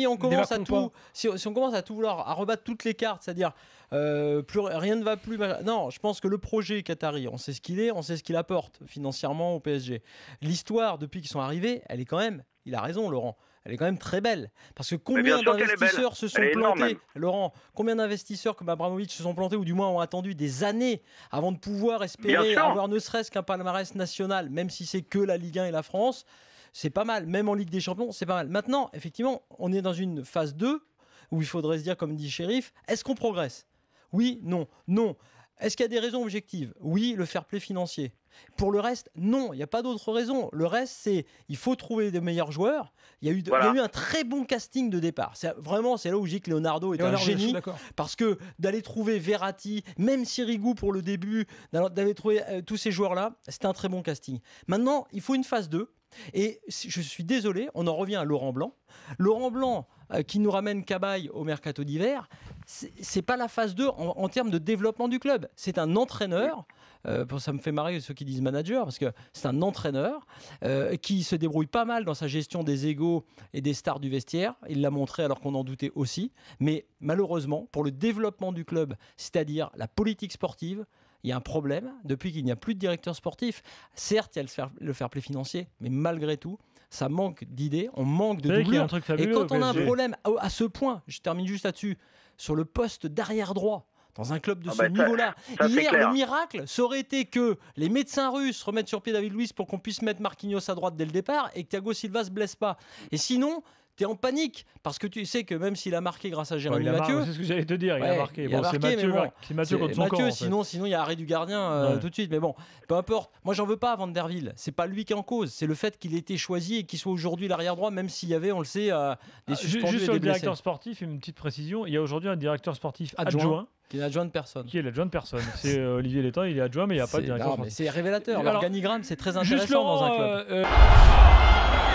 si on commence à tout, si, on commence à tout vouloir, à rebattre toutes les cartes, c'est-à-dire euh, plus, rien ne va plus. Non, je pense que le projet Qatari, on sait ce qu'il est, on sait ce qu'il apporte financièrement au PSG. L'histoire depuis qu'ils sont arrivés, elle est quand même. Il a raison, Laurent elle est quand même très belle. Parce que combien d'investisseurs se sont plantés, Laurent Combien d'investisseurs comme Abramovic se sont plantés, ou du moins ont attendu des années avant de pouvoir espérer avoir ne serait-ce qu'un palmarès national, même si c'est que la Ligue 1 et la France c'est pas mal. Même en Ligue des Champions, c'est pas mal. Maintenant, effectivement, on est dans une phase 2 où il faudrait se dire, comme dit Shérif, est-ce qu'on progresse Oui, non, non. Est-ce qu'il y a des raisons objectives Oui, le fair play financier. Pour le reste, non, il n'y a pas d'autres raisons. Le reste, c'est il faut trouver des meilleurs joueurs. Il y, a eu eu un très bon casting de départ. c'est Vraiment, c'est là où je dis que Leonardo est un génie. Parce que d'aller trouver Verratti, même Sirigu pour le début, d'aller trouver euh, tous ces joueurs-là, c'était un très bon casting. Maintenant, il faut une phase 2 et je suis désolé, on en revient à Laurent Blanc. Laurent Blanc euh, qui nous ramène Cabaye au mercato d'hiver, c'est pas la phase 2 en, termes de développement du club. C'est un entraîneur. Euh, ça me fait marrer ceux qui disent manager, parce que c'est un entraîneur euh, qui se débrouille pas mal dans sa gestion des égaux et des stars du vestiaire. Il l'a montré alors qu'on en doutait aussi. Mais malheureusement, pour le développement du club, c'est-à-dire la politique sportive, il y a un problème depuis qu'il n'y a plus de directeur sportif. Certes, il y a le fair, play financier, mais malgré tout, ça manque d'idées, on manque de doublure. Et quand on a un problème à, ce point, je termine juste là-dessus, sur le poste d'arrière droit, dans un club de ah ce bah niveau-là. Hier, le miracle, ça aurait été que les médecins russes remettent sur pied David Luiz pour qu'on puisse mettre Marquinhos à droite dès le départ et que Thiago Silva se blesse pas. Et sinon, t'es en panique parce que tu sais que même s'il a marqué grâce à Jérémy Mathieu. C'est ce que j'allais te dire, il a marqué. c'est Mathieu, contre son sinon, sinon il y a arrêt du gardien euh, tout de suite. Mais bon, peu importe. Moi, j'en veux pas à Vanderville. C'est pas lui qui est en cause. C'est le fait qu'il ait été choisi et qu'il soit aujourd'hui l'arrière droit, même s'il y avait, on le sait, euh, des ah, Juste sur le directeur sportif, une petite précision. Il y a aujourd'hui un directeur sportif adjoint, qui est l'adjoint de personne. Qui est l'adjoint de personne. C'est euh, Olivier Létain, il est adjoint, mais il n'y a pas de directeur. C'est révélateur. L'organigramme, c'est très intéressant dans un club.